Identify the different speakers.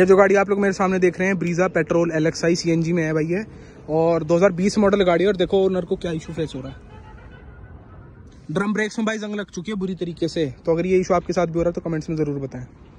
Speaker 1: ये जो गाड़ी आप लोग मेरे सामने देख रहे हैं Brezza petrol L X I C में है भाई है और 2020 मॉडल गाड़ी है और देखो ओनर को क्या इशू फेस हो रहा है ड्रम ब्रेक्स में भाई जंग लग चुकी है बुरी तरीके से तो अगर ये इशू आपके साथ भी हो रहा है तो
Speaker 2: कमेंट्स में ज़रूर बताएं